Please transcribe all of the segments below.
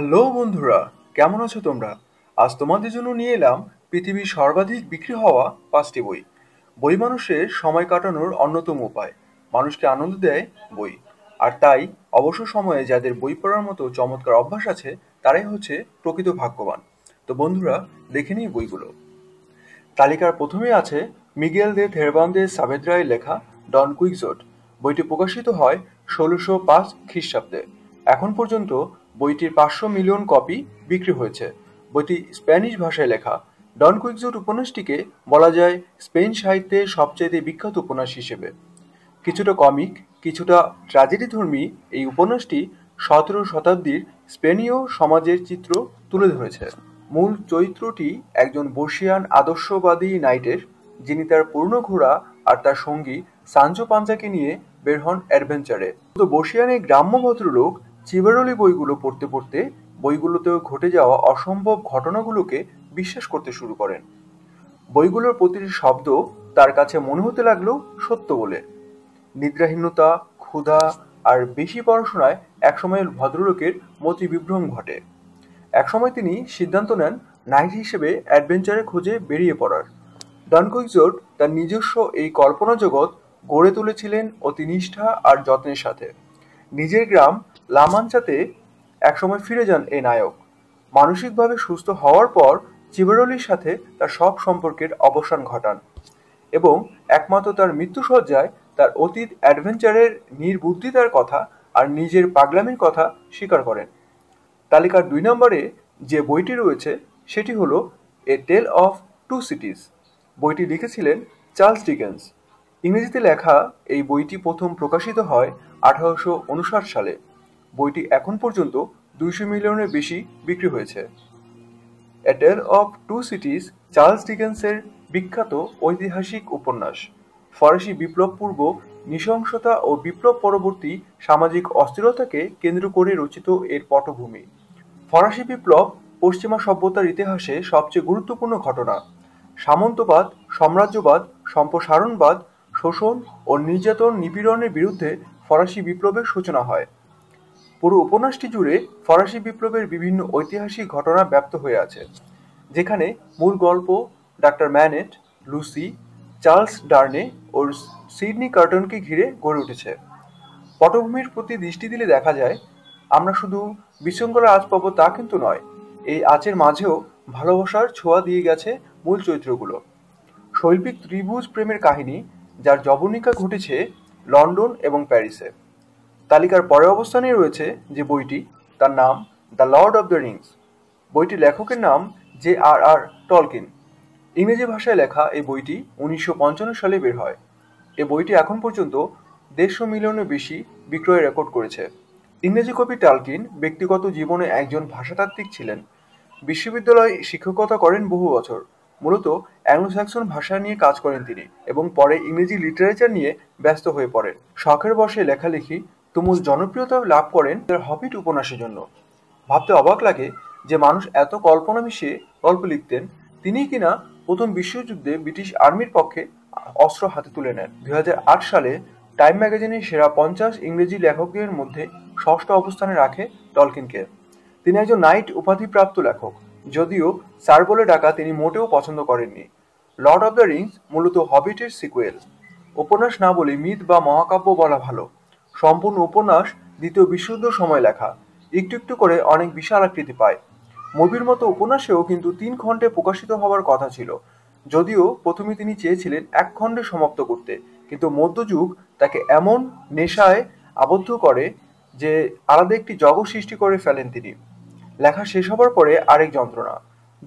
hello বন্ধুরা কেমন আছো তোমরা আজ তোমাদের জন্য নিয়ে এলাম পৃথিবীর সর্বাধিক বিক্রি হওয়া পাঁচটি বই বই মানুষের সময় কাটানোর অন্যতম উপায় মানুষকে আনন্দ দেয় বই আর তাই অবসর সময়ে যাদের বই পড়ার মতো চমৎকার অভ্যাস আছে তারাই হচ্ছে প্রকৃত ভাগ্যবান তো বন্ধুরা দেখে নিই বইগুলো তালিকার প্রথমে আছে মিগেল দে থেরবান্দে সাভেদ্রায় লেখা ডন কুইকজোট বইটি প্রকাশিত হয় ষোলোশো পাঁচ খ্রিস্টাব্দে এখন পর্যন্ত বইটির পাঁচশো মিলিয়ন কপি বিক্রি হয়েছে বইটি স্প্যানিশ ভাষায় লেখা ডন কুইকজুট উপন্যাসটিকে বলা যায় স্পেন সাহিত্যের সবচেয়ে বিখ্যাত উপন্যাস হিসেবে কিছুটা কমিক কিছুটা ধর্মী এই উপন্যাসটি সতেরো শতাব্দীর স্পেনীয় সমাজের চিত্র তুলে ধরেছে মূল চরিত্রটি একজন বর্ষিয়ান আদর্শবাদী নাইটের যিনি তার পূর্ণ ঘোড়া আর তার সঙ্গী সাঞ্জো পাঞ্জাকে নিয়ে বের হন অ্যাডভেঞ্চারে তো বর্ষিয়ানের গ্রাম্য ভদ্রলোক চিবারলি বইগুলো পড়তে পড়তে বইগুলোতেও ঘটে যাওয়া অসম্ভব ঘটনাগুলোকে বিশ্বাস করতে শুরু করেন বইগুলোর প্রতিটি শব্দ তার কাছে মনে হতে লাগলো সত্য বলে নিদ্রাহীনতা ক্ষুধা আর বেশি পড়াশোনায় একসময় ভদ্রলোকের মতি বিভ্রম ঘটে একসময় তিনি সিদ্ধান্ত নেন নাইট হিসেবে অ্যাডভেঞ্চারের খোঁজে বেরিয়ে পড়ার ডানকুইজোট তার নিজস্ব এই কল্পনা জগৎ গড়ে তুলেছিলেন অতি নিষ্ঠা আর যত্নের সাথে নিজের গ্রাম লামাঞ্চাতে একসময় ফিরে যান এই নায়ক মানসিকভাবে সুস্থ হওয়ার পর চিবরলির সাথে তার সব সম্পর্কের অবসান ঘটান এবং একমাত্র তার মৃত্যুসজ্জায় তার অতীত অ্যাডভেঞ্চারের নির্বুদ্ধিতার কথা আর নিজের পাগলামির কথা স্বীকার করেন তালিকার দুই নম্বরে যে বইটি রয়েছে সেটি হলো a tale of two cities বইটি লিখেছিলেন চার্লস ডিকেন্স ইংরেজিতে লেখা এই বইটি প্রথম প্রকাশিত হয় আঠারোশো উনষাট সালে বইটি এখন পর্যন্ত দুইশো মিলিয়নের বেশি বিক্রি হয়েছে a tale of two cities Charles ডিকেন্সের বিখ্যাত ঐতিহাসিক উপন্যাস ফরাসি বিপ্লব পূর্ব নৃশংসতা ও বিপ্লব পরবর্তী সামাজিক অস্থিরতাকে কেন্দ্র করে রচিত এর পটভূমি ফরাসি বিপ্লব পশ্চিমা সভ্যতার ইতিহাসে সবচেয়ে গুরুত্বপূর্ণ ঘটনা সামন্তবাদ সাম্রাজ্যবাদ সম্প্রসারণবাদ শোষণ ও নির্যাতন নিপীড়নের বিরুদ্ধে ফরাসি বিপ্লবের সূচনা হয় পুরো উপন্যাসটি জুড়ে ফরাসি বিপ্লবের বিভিন্ন ঐতিহাসিক ঘটনা ব্যপ্ত হয়ে আছে যেখানে মূল গল্প doctor Manette Lucie Charles Darnay ও সিডনি কার্টনকে ঘিরে গড়ে উঠেছে পটভূমির প্রতি দৃষ্টি দিলে দেখা যায় আমরা শুধু বিশৃঙ্খলা আজ পাবো তা কিন্তু নয় এই আচের মাঝেও ভালোবাসার ছোঁয়া দিয়ে গেছে মূল চরিত্রগুলো শৈল্পিক ত্রিভুজ প্রেমের কাহিনী যার জবনিকা ঘটেছে লন্ডন এবং প্যারিসে তালিকার পরের অবস্থানে রয়েছে যে বইটি তার নাম the lord of the rings বইটি লেখকের নাম জে আর আর টলকিন ইংরেজি ভাষায় লেখা এই বইটি উনিশশো সালে বের হয় এ বইটি এখন পর্যন্ত দেড়শো মিলিয়নের বেশি বিক্রয় রেকর্ড করেছে ইংরেজি কবি টালকিন ব্যক্তিগত জীবনে একজন ভাষাতাত্ত্বিক ছিলেন বিশ্ববিদ্যালয়ে শিক্ষকতা করেন বহু বছর মূলত অ্যাংলোস্যাক্সন ভাষা নিয়ে কাজ করেন তিনি এবং পরে ইংরেজি লিটারেচার নিয়ে ব্যস্ত হয়ে পড়েন শখের বসে লেখালেখি তুমুল জনপ্রিয়তা লাভ করেন তার হবিট উপন্যাসের জন্য ভাবতে অবাক লাগে যে মানুষ এত কল্পনা মিশিয়ে গল্প লিখতেন তিনি কিনা প্রথম বিশ্বযুদ্ধে ব্রিটিশ আর্মির পক্ষে অস্ত্র হাতে তুলে নেন দুই সালে টাইম ম্যাগাজিনের সেরা পঞ্চাশ ইংরেজি লেখকদের মধ্যে ষষ্ঠ অবস্থানে রাখে টলকিনকে তিনি একজন নাইট উপাধিপ্রাপ্ত লেখক যদিও স্যার বলে ডাকা তিনি মোটেও পছন্দ করেননি লর্ড অব দ্য রিংস মূলত হবিটের সিকুয়েল উপন্যাস না বলে মিথ বা মহাকাব্য বলা ভালো সম্পূর্ণ উপন্যাস দ্বিতীয় বিশুদ্ধ সময় লেখা একটু একটু করে অনেক বিশাল আকৃতি পায় মুভির মতো উপন্যাসেও কিন্তু তিন খণ্ডে প্রকাশিত হওয়ার কথা ছিল যদিও প্রথমে তিনি চেয়েছিলেন এক খণ্ডে সমাপ্ত করতে কিন্তু মধ্যযুগ তাকে এমন নেশায় আবদ্ধ করে যে আলাদা একটি জগৎ সৃষ্টি করে ফেলেন তিনি লেখা শেষ হবার পরে আরেক যন্ত্রণা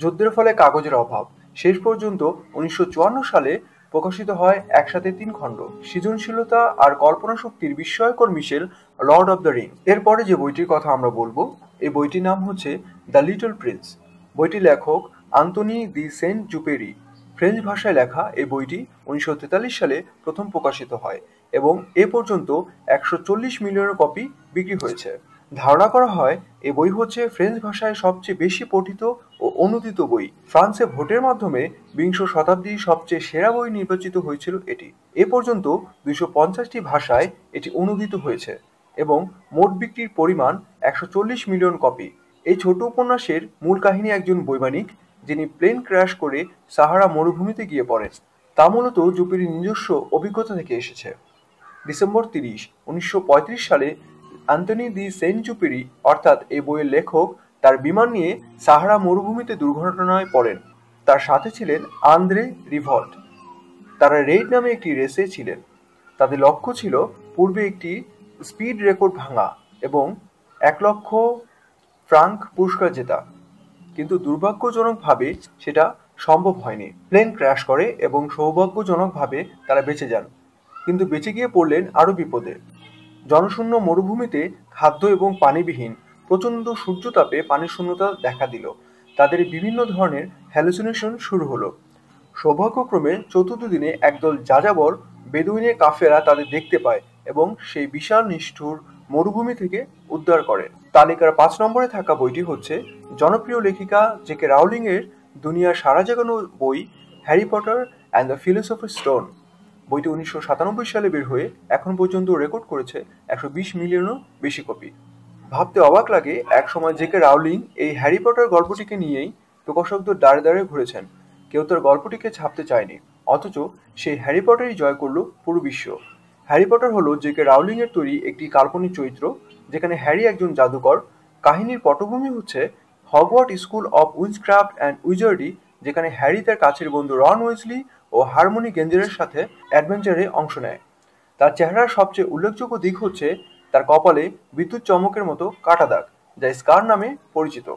যুদ্ধের ফলে কাগজের অভাব শেষ পর্যন্ত উনিশশো সালে প্রকাশিত হয় একসাথে তিন খণ্ড সৃজনশীলতা আর কল্পনা শক্তির বিস্ময়কর মিশেল লর্ড অব দ্য রিং এরপরে যে বইটির কথা আমরা বলবো এই বইটির নাম হচ্ছে দ্য লিটল প্রিন্স বইটি লেখক Antoine de Saint Exupery French ভাষায় লেখা এই বইটি উনিশশো সালে প্রথম প্রকাশিত হয় এবং এ পর্যন্ত একশো মিলিয়নের কপি বিক্রি হয়েছে ধারণা করা হয় এ বই হচ্ছে ফ্রেঞ্চ ভাষায় সবচেয়ে বেশি পঠিত ও অনুদিত বই ফ্রান্সে ভোটের মাধ্যমে বিংশ শতাব্দীর সবচেয়ে সেরা বই নির্বাচিত হয়েছিল এটি এ পর্যন্ত দুইশো পঞ্চাশটি ভাষায় এটি অনুদিত হয়েছে এবং মোট বিক্রির পরিমাণ একশো চল্লিশ মিলিয়ন কপি এই ছোট উপন্যাসের মূল কাহিনী একজন বৈমানিক যিনি প্লেন ক্র্যাশ করে সাহারা মরুভূমিতে গিয়ে পড়ে তা মূলত জুপির নিজস্ব অভিজ্ঞতা থেকে এসেছে ডিসেম্বর তিরিশ উনিশশো সালে আন্তনি দি সেঞ্চুপিরি অর্থাৎ এই বইয়ের লেখক তার বিমান নিয়ে সাহারা মরুভূমিতে দুর্ঘটনায় পড়েন তার সাথে ছিলেন আন্দ্রে রিভল্ট তারা রেড নামে একটি রেসে ছিলেন তাদের লক্ষ্য ছিল পূর্বে একটি স্পিড রেকর্ড ভাঙা এবং এক লক্ষ ফ্রাঙ্ক পুরস্কার জেতা কিন্তু দুর্ভাগ্যজনকভাবে সেটা সম্ভব হয়নি প্লেন ক্র্যাশ করে এবং সৌভাগ্যজনকভাবে তারা বেঁচে যান কিন্তু বেঁচে গিয়ে পড়লেন আরও বিপদে জনশূন্য মরুভূমিতে খাদ্য এবং পানিবিহীন প্রচণ্ড সূর্যতাপে পানির শূন্যতা দেখা দিল তাদের বিভিন্ন ধরনের হ্যালুসিনেশন শুরু হলো সৌভাগ্যক্রমে চতুর্থ দিনে একদল যাযাবর বেদুইনে কাফেরা তাদের দেখতে পায় এবং সেই বিশাল নিষ্ঠুর মরুভূমি থেকে উদ্ধার করে তালিকার পাঁচ নম্বরে থাকা বইটি হচ্ছে জনপ্রিয় লেখিকা জেকে কে রাউলিংয়ের দুনিয়ার সারা জাগানো বই Harry Potter and the philosophy stone বইটি উনিশশো সালে বের হয়ে এখন পর্যন্ত রেকর্ড করেছে একশো মিলিয়নও বেশি কপি ভাবতে অবাক লাগে একসময় জেকে রাউলিং এই হ্যারি পটার গল্পটিকে নিয়েই প্রকাশকদের দাঁড়ে দ্বারে ঘুরেছেন কেউ তার গল্পটিকে ছাপতে চায়নি অথচ সেই হ্যারি পটারই জয় করল পুরো বিশ্ব হ্যারি পটার হলো জেকে রাউলিং এর তৈরি একটি কাল্পনিক চরিত্র যেখানে হ্যারি একজন জাদুকর কাহিনীর পটভূমি হচ্ছে Hogwarts school of witchcraft and wizardry যেখানে হ্যারি তার কাছের বন্ধু রন ওয়েসলি ও হারমোনি গেঞ্জিরের সাথে অ্যাডভেঞ্চারে অংশ নেয় তার চেহারার সবচেয়ে উল্লেখযোগ্য দিক হচ্ছে তার কপালে বিদ্যুৎ চমকের মতো কাটা দাগ যা স্কার নামে পরিচিত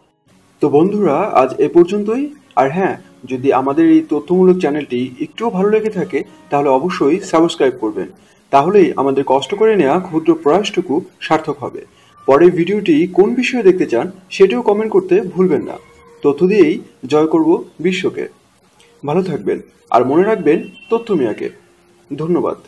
তো বন্ধুরা আজ এ পর্যন্তই আর হ্যাঁ যদি আমাদের এই তথ্যমূলক চ্যানেলটি একটুও ভালো লেগে থাকে তাহলে অবশ্যই সাবস্ক্রাইব করবেন তাহলেই আমাদের কষ্ট করে নেওয়া ক্ষুদ্র প্রয়াসটুকু সার্থক হবে পরের ভিডিওটি কোন বিষয়ে দেখতে চান সেটিও কমেন্ট করতে ভুলবেন না তথ্য দিয়েই জয় করব বিশ্বকে ভালো থাকবেন আর মনে রাখবেন তথ্য মিয়াকে ধন্যবাদ